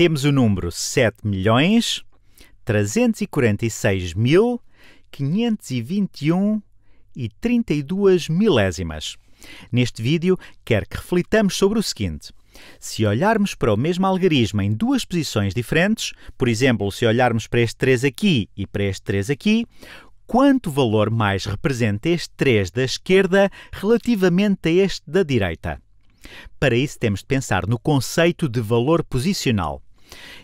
temos o número 7 milhões 346 mil 521 e 32 milésimas. Neste vídeo, quero que reflitamos sobre o seguinte. Se olharmos para o mesmo algarismo em duas posições diferentes, por exemplo, se olharmos para este 3 aqui e para este 3 aqui, quanto valor mais representa este 3 da esquerda relativamente a este da direita? Para isso, temos de pensar no conceito de valor posicional.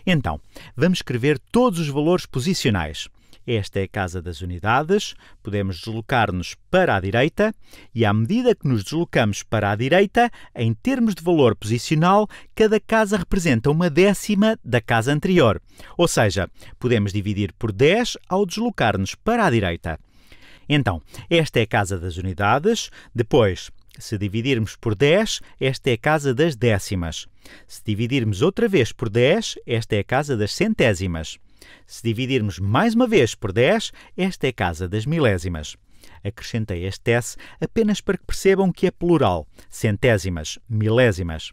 Então, vamos escrever todos os valores posicionais. Esta é a casa das unidades, podemos deslocar-nos para a direita e, à medida que nos deslocamos para a direita, em termos de valor posicional, cada casa representa uma décima da casa anterior. Ou seja, podemos dividir por 10 ao deslocar-nos para a direita. Então, esta é a casa das unidades, depois se dividirmos por 10, esta é a casa das décimas. Se dividirmos outra vez por 10, esta é a casa das centésimas. Se dividirmos mais uma vez por 10, esta é a casa das milésimas. Acrescentei este S apenas para que percebam que é plural, centésimas, milésimas.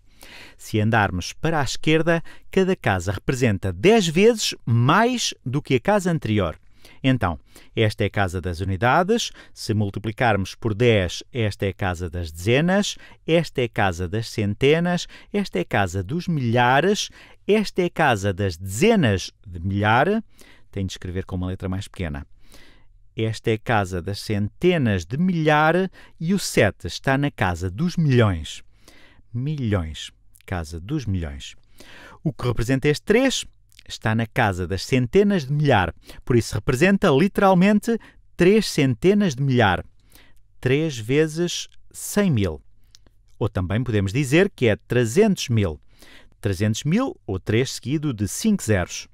Se andarmos para a esquerda, cada casa representa 10 vezes mais do que a casa anterior. Então, esta é a casa das unidades, se multiplicarmos por 10, esta é a casa das dezenas, esta é a casa das centenas, esta é a casa dos milhares, esta é a casa das dezenas de milhar, tenho de escrever com uma letra mais pequena. Esta é a casa das centenas de milhar e o 7 está na casa dos milhões. Milhões. Casa dos milhões. O que representa este 3? está na casa das centenas de milhar, por isso representa literalmente 3 centenas de milhar. 3 vezes 100 mil. Ou também podemos dizer que é 300 mil. 300 mil ou 3 seguido de 5 zeros.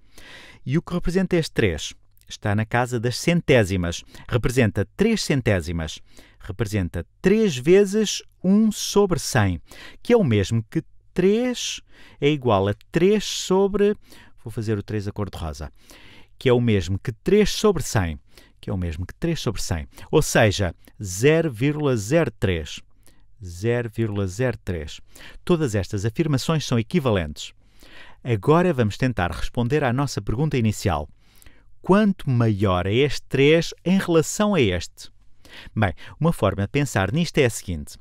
E o que representa este 3? Está na casa das centésimas. Representa 3 centésimas. Representa 3 vezes 1 sobre 100, que é o mesmo que 3 é igual a 3 sobre vou fazer o 3 a cor de rosa, que é o mesmo que 3 sobre 100, que é o mesmo que 3 sobre 100, ou seja, 0,03. 0,03. Todas estas afirmações são equivalentes. Agora vamos tentar responder à nossa pergunta inicial. Quanto maior é este 3 em relação a este? Bem, uma forma de pensar nisto é a seguinte.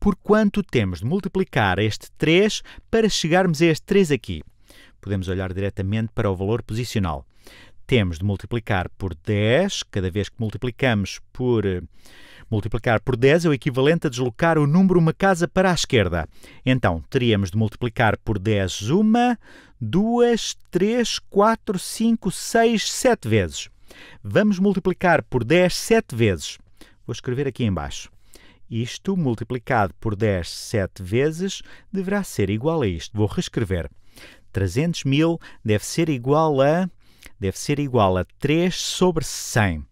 Por quanto temos de multiplicar este 3 para chegarmos a este 3 aqui? podemos olhar diretamente para o valor posicional. Temos de multiplicar por 10, cada vez que multiplicamos por. Eh, multiplicar por 10 é o equivalente a deslocar o número uma casa para a esquerda. Então, teríamos de multiplicar por 10 uma, duas, três, quatro, cinco, seis, sete vezes. Vamos multiplicar por 10 sete vezes. Vou escrever aqui embaixo. Isto multiplicado por 10 sete vezes deverá ser igual a isto. Vou reescrever. 300 mil deve ser igual a deve ser igual a 3 sobre 100.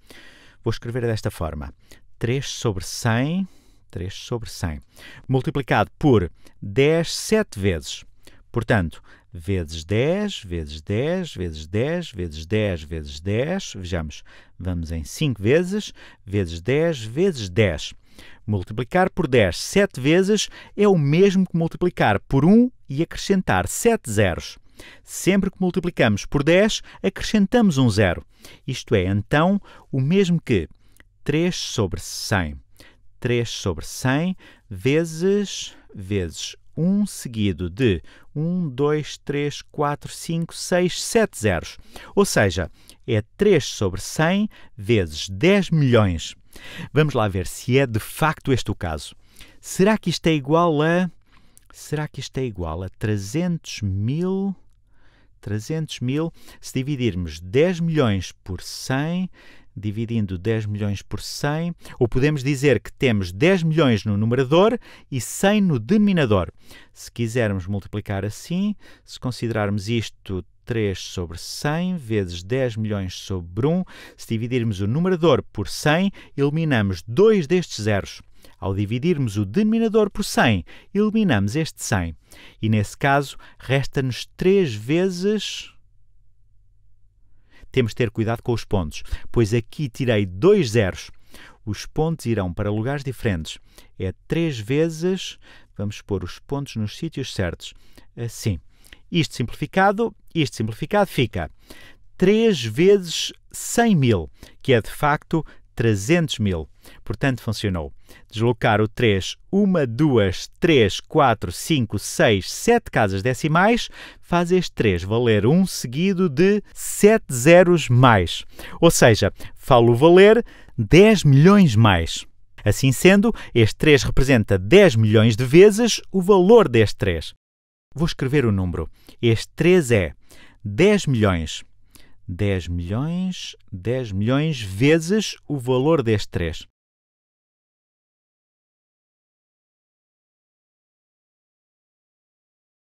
Vou escrever desta forma: 3 sobre 100, 3 sobre 100, multiplicado por 10 sete vezes. Portanto, vezes 10, vezes 10, vezes 10, vezes 10, vezes 10, vejamos, vamos em 5 vezes, vezes 10, vezes 10. Multiplicar por 10 sete vezes é o mesmo que multiplicar por 1 e acrescentar sete zeros. Sempre que multiplicamos por 10, acrescentamos um zero. Isto é, então, o mesmo que 3 sobre 100. 3 sobre 100 vezes, vezes 1 seguido de 1, 2, 3, 4, 5, 6, 7 zeros. Ou seja, é 3 sobre 100 vezes 10 milhões. Vamos lá ver se é de facto este o caso. Será que isto é igual a. Será que isto é igual a 300 mil. 300 mil, se dividirmos 10 milhões por 100, dividindo 10 milhões por 100, ou podemos dizer que temos 10 milhões no numerador e 100 no denominador. Se quisermos multiplicar assim, se considerarmos isto 3 sobre 100 vezes 10 milhões sobre 1, se dividirmos o numerador por 100, eliminamos dois destes zeros. Ao dividirmos o denominador por 100, eliminamos este 100. E nesse caso, resta-nos 3 vezes temos de ter cuidado com os pontos, pois aqui tirei dois zeros. Os pontos irão para lugares diferentes. É três vezes, vamos pôr os pontos nos sítios certos. Assim. Isto simplificado, isto simplificado fica 3 vezes 100 mil, que é de facto 300 mil. Portanto, funcionou. Deslocar o 3, 1, 2, 3, 4, 5, 6, 7 casas decimais, faz este 3 valer 1 um seguido de 7 zeros mais. Ou seja, falo valer 10 milhões mais. Assim sendo, este 3 representa 10 milhões de vezes o valor deste 3. Vou escrever o número. Este 3 é 10 milhões 10 milhões, 10 milhões vezes o valor deste 3.